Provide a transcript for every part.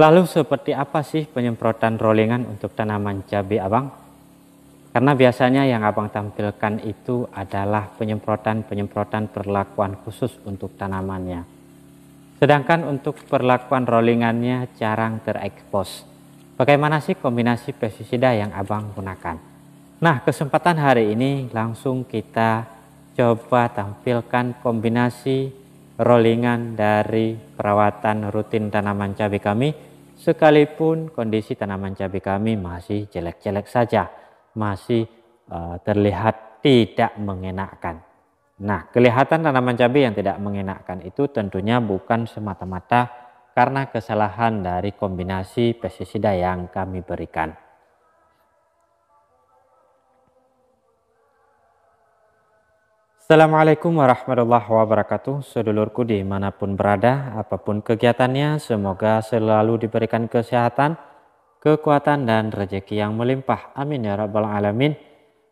Lalu seperti apa sih penyemprotan rollingan untuk tanaman cabai abang? Karena biasanya yang abang tampilkan itu adalah penyemprotan-penyemprotan perlakuan khusus untuk tanamannya. Sedangkan untuk perlakuan rollingannya jarang terekspos. Bagaimana sih kombinasi pestisida yang abang gunakan? Nah kesempatan hari ini langsung kita coba tampilkan kombinasi rollingan dari perawatan rutin tanaman cabai kami sekalipun kondisi tanaman cabai kami masih jelek-jelek saja, masih uh, terlihat tidak mengenakkan. Nah, kelihatan tanaman cabai yang tidak mengenakkan itu tentunya bukan semata-mata karena kesalahan dari kombinasi pestisida yang kami berikan. Assalamualaikum warahmatullahi wabarakatuh. Sedulurku dimanapun berada, apapun kegiatannya, semoga selalu diberikan kesehatan, kekuatan, dan rejeki yang melimpah. Amin ya rabbal alamin.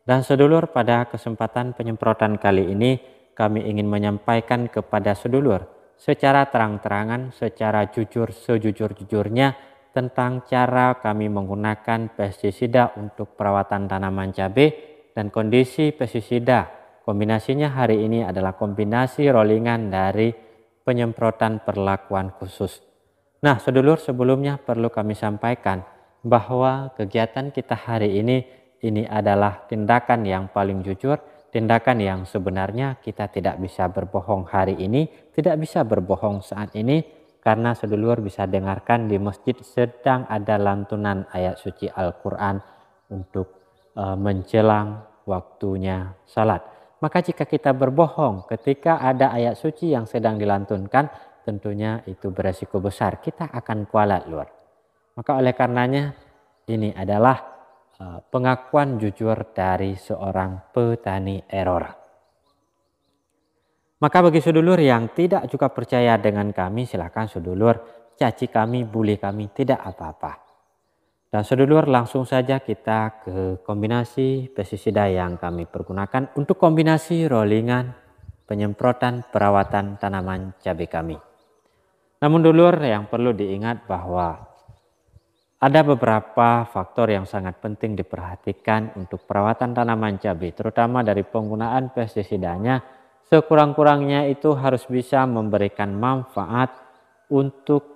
Dan sedulur pada kesempatan penyemprotan kali ini, kami ingin menyampaikan kepada sedulur secara terang-terangan, secara jujur, sejujur-jujurnya, tentang cara kami menggunakan pestisida untuk perawatan tanaman cabai dan kondisi pestisida Kombinasinya hari ini adalah kombinasi rollingan dari penyemprotan perlakuan khusus. Nah, sedulur sebelumnya perlu kami sampaikan bahwa kegiatan kita hari ini ini adalah tindakan yang paling jujur, tindakan yang sebenarnya kita tidak bisa berbohong hari ini, tidak bisa berbohong saat ini, karena sedulur bisa dengarkan di masjid sedang ada lantunan ayat suci Al-Quran untuk eh, menjelang waktunya salat. Maka jika kita berbohong ketika ada ayat suci yang sedang dilantunkan, tentunya itu beresiko besar. Kita akan kualat luar. Maka oleh karenanya ini adalah e, pengakuan jujur dari seorang petani error. Maka bagi sedulur yang tidak juga percaya dengan kami, silakan sedulur caci kami, bully kami, tidak apa-apa. Dan sedulur langsung saja kita ke kombinasi pestisida yang kami pergunakan untuk kombinasi rollingan penyemprotan perawatan tanaman cabai kami. Namun dulur yang perlu diingat bahwa ada beberapa faktor yang sangat penting diperhatikan untuk perawatan tanaman cabai terutama dari penggunaan pestisidanya sekurang-kurangnya itu harus bisa memberikan manfaat untuk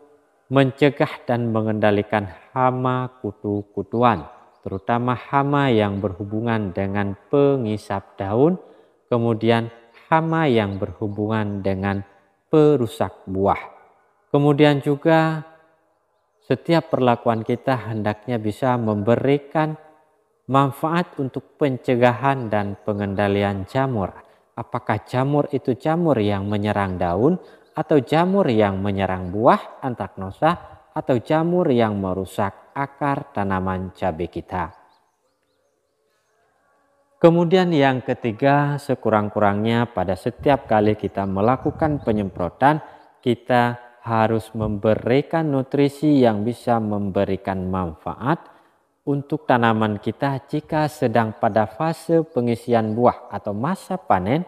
mencegah dan mengendalikan hama kutu-kutuan, terutama hama yang berhubungan dengan pengisap daun, kemudian hama yang berhubungan dengan perusak buah. Kemudian juga setiap perlakuan kita hendaknya bisa memberikan manfaat untuk pencegahan dan pengendalian jamur. Apakah jamur itu jamur yang menyerang daun atau jamur yang menyerang buah antagnosa atau jamur yang merusak akar tanaman cabai kita. Kemudian yang ketiga, sekurang-kurangnya pada setiap kali kita melakukan penyemprotan, kita harus memberikan nutrisi yang bisa memberikan manfaat untuk tanaman kita jika sedang pada fase pengisian buah atau masa panen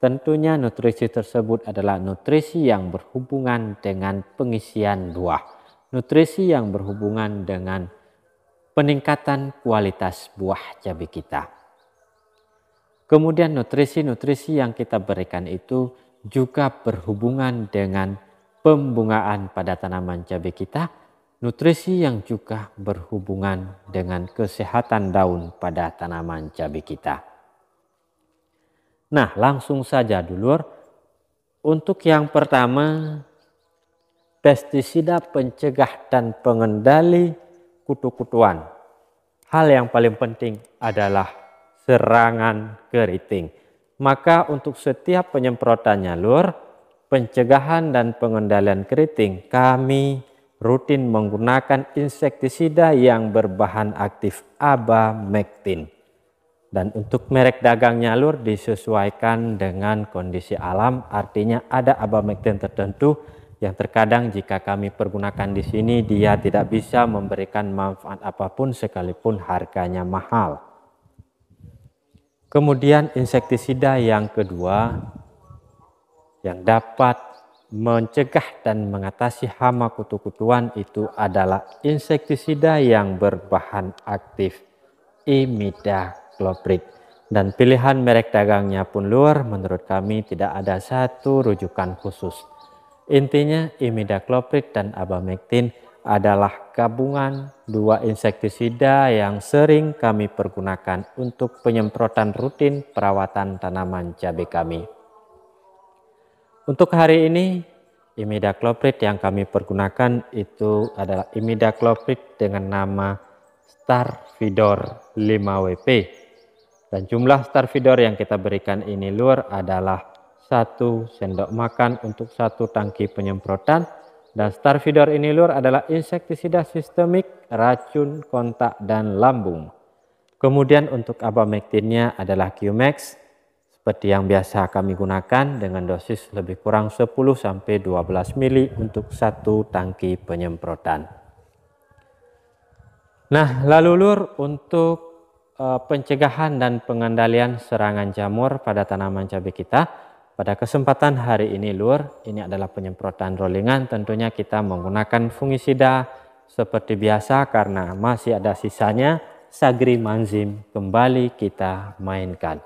Tentunya nutrisi tersebut adalah nutrisi yang berhubungan dengan pengisian buah. Nutrisi yang berhubungan dengan peningkatan kualitas buah cabai kita. Kemudian nutrisi-nutrisi yang kita berikan itu juga berhubungan dengan pembungaan pada tanaman cabai kita, nutrisi yang juga berhubungan dengan kesehatan daun pada tanaman cabai kita. Nah, langsung saja dulur. Untuk yang pertama, pestisida pencegah dan pengendali kutu-kutuan. Hal yang paling penting adalah serangan keriting. Maka untuk setiap penyemprotannya lur, pencegahan dan pengendalian keriting kami rutin menggunakan insektisida yang berbahan aktif abamektin dan untuk merek dagang nyalur disesuaikan dengan kondisi alam artinya ada abamektin tertentu yang terkadang jika kami pergunakan di sini dia tidak bisa memberikan manfaat apapun sekalipun harganya mahal. Kemudian insektisida yang kedua yang dapat mencegah dan mengatasi hama kutu-kutuan itu adalah insektisida yang berbahan aktif imida. Globrik. Dan pilihan merek dagangnya pun luar menurut kami tidak ada satu rujukan khusus. Intinya imidacloprid dan abamectin adalah gabungan dua insektisida yang sering kami pergunakan untuk penyemprotan rutin perawatan tanaman cabai kami. Untuk hari ini imidacloprid yang kami pergunakan itu adalah imidacloprid dengan nama Starvidor 5WP dan jumlah Starvidor yang kita berikan ini lur adalah satu sendok makan untuk satu tangki penyemprotan. Dan Starvidor ini lur adalah insektisida sistemik, racun, kontak, dan lambung. Kemudian untuk abamectinnya adalah Qmax seperti yang biasa kami gunakan dengan dosis lebih kurang 10 sampai 12 mili untuk satu tangki penyemprotan. Nah, lalu lur untuk Eh, pencegahan dan pengendalian serangan jamur pada tanaman cabai kita. Pada kesempatan hari ini Lur, ini adalah penyemprotan rollingan tentunya kita menggunakan fungisida seperti biasa karena masih ada sisanya Sagri Manzim kembali kita mainkan.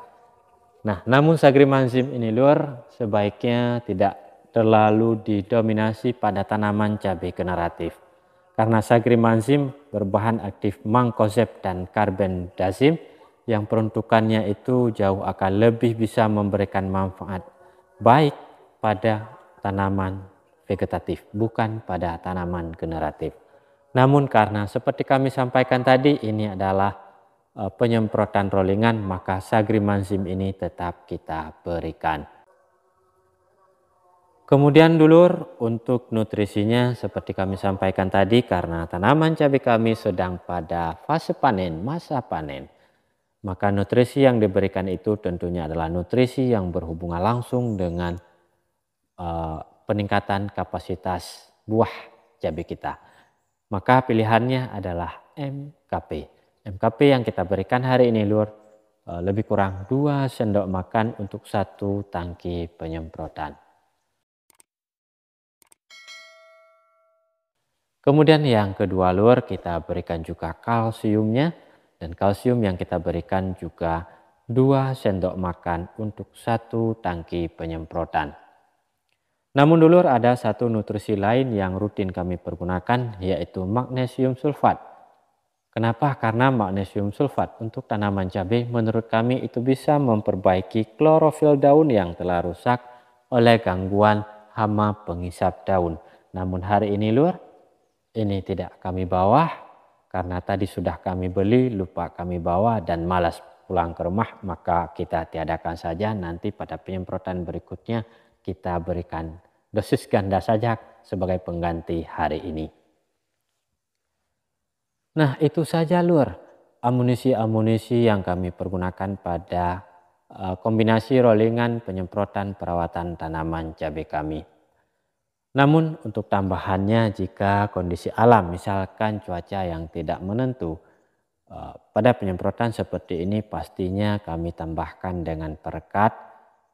Nah, namun Sagri Manzim ini Lur sebaiknya tidak terlalu didominasi pada tanaman cabai generatif karena sagrimansim berbahan aktif mangkosep dan karben dasim yang peruntukannya itu jauh akan lebih bisa memberikan manfaat baik pada tanaman vegetatif bukan pada tanaman generatif. Namun karena seperti kami sampaikan tadi ini adalah eh, penyemprotan rollingan maka sagrimansim ini tetap kita berikan. Kemudian dulur untuk nutrisinya seperti kami sampaikan tadi karena tanaman cabai kami sedang pada fase panen, masa panen. Maka nutrisi yang diberikan itu tentunya adalah nutrisi yang berhubungan langsung dengan uh, peningkatan kapasitas buah cabai kita. Maka pilihannya adalah MKP. MKP yang kita berikan hari ini lur uh, eh, lebih kurang 2 sendok makan untuk satu tangki penyemprotan. Kemudian yang kedua lur kita berikan juga kalsiumnya dan kalsium yang kita berikan juga 2 sendok makan untuk satu tangki penyemprotan. Namun dulur ada satu nutrisi lain yang rutin kami pergunakan yaitu magnesium sulfat. Kenapa? Karena magnesium sulfat untuk tanaman cabai menurut kami itu bisa memperbaiki klorofil daun yang telah rusak oleh gangguan hama pengisap daun. Namun hari ini lur ini tidak kami bawa karena tadi sudah kami beli, lupa kami bawa dan malas pulang ke rumah, maka kita tiadakan saja nanti pada penyemprotan berikutnya kita berikan dosis ganda saja sebagai pengganti hari ini. Nah, itu saja lur amunisi-amunisi yang kami pergunakan pada eh, kombinasi rollingan penyemprotan perawatan tanaman cabai kami. Namun untuk tambahannya jika kondisi alam misalkan cuaca yang tidak menentu, eh, pada penyemprotan seperti ini pastinya kami tambahkan dengan perekat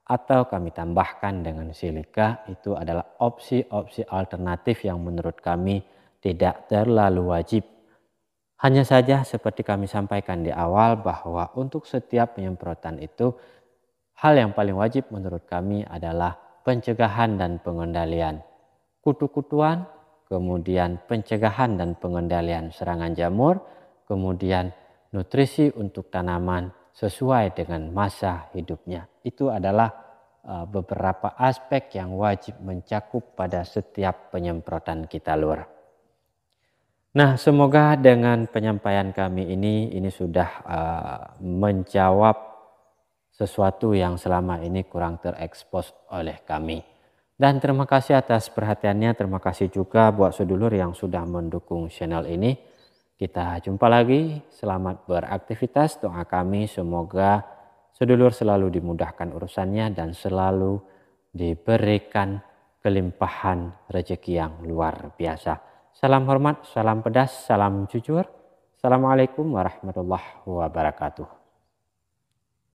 atau kami tambahkan dengan silika itu adalah opsi-opsi alternatif yang menurut kami tidak terlalu wajib. Hanya saja seperti kami sampaikan di awal bahwa untuk setiap penyemprotan itu hal yang paling wajib menurut kami adalah pencegahan dan pengendalian kutu-kutuan, kemudian pencegahan dan pengendalian serangan jamur, kemudian nutrisi untuk tanaman sesuai dengan masa hidupnya. Itu adalah eh, beberapa aspek yang wajib mencakup pada setiap penyemprotan kita lur. Nah, semoga dengan penyampaian kami ini ini sudah uh, menjawab sesuatu yang selama ini kurang terekspos oleh kami. Dan terima kasih atas perhatiannya, terima kasih juga buat sedulur yang sudah mendukung channel ini. Kita jumpa lagi, selamat beraktivitas. Doa kami semoga sedulur selalu dimudahkan urusannya dan selalu diberikan kelimpahan rezeki yang luar biasa. Salam hormat, salam pedas, salam jujur. Assalamualaikum warahmatullahi wabarakatuh.